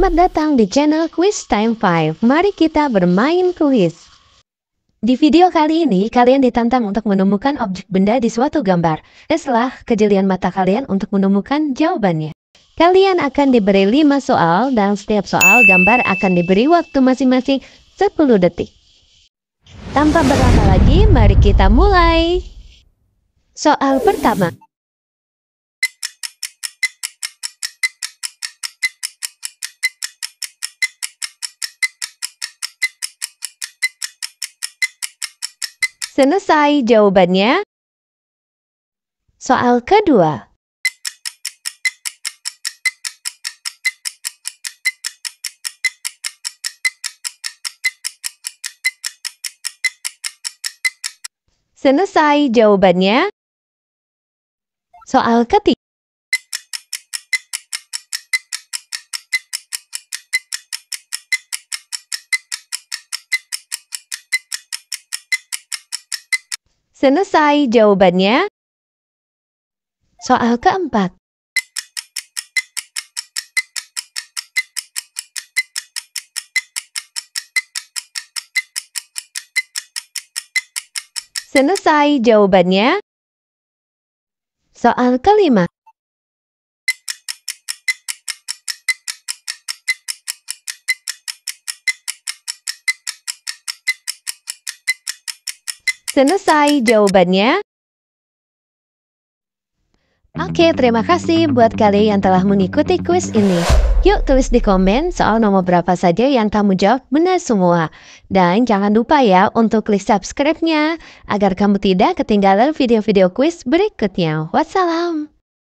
Selamat datang di channel Quiz Time 5. Mari kita bermain kuis. Di video kali ini, kalian ditantang untuk menemukan objek benda di suatu gambar. Eslah kejelian mata kalian untuk menemukan jawabannya. Kalian akan diberi 5 soal dan setiap soal gambar akan diberi waktu masing-masing 10 detik. Tanpa berlama lagi, mari kita mulai. Soal pertama. Selesai jawabannya. Soal kedua. Selesai jawabannya. Soal ketiga. Selesai jawabannya. Soal keempat. Selesai jawabannya. Soal kelima. Selesai jawabannya. Oke, terima kasih buat kalian yang telah mengikuti kuis ini. Yuk tulis di komen soal nomor berapa saja yang kamu jawab benar semua. Dan jangan lupa ya untuk klik subscribe-nya agar kamu tidak ketinggalan video-video kuis berikutnya. Wassalam!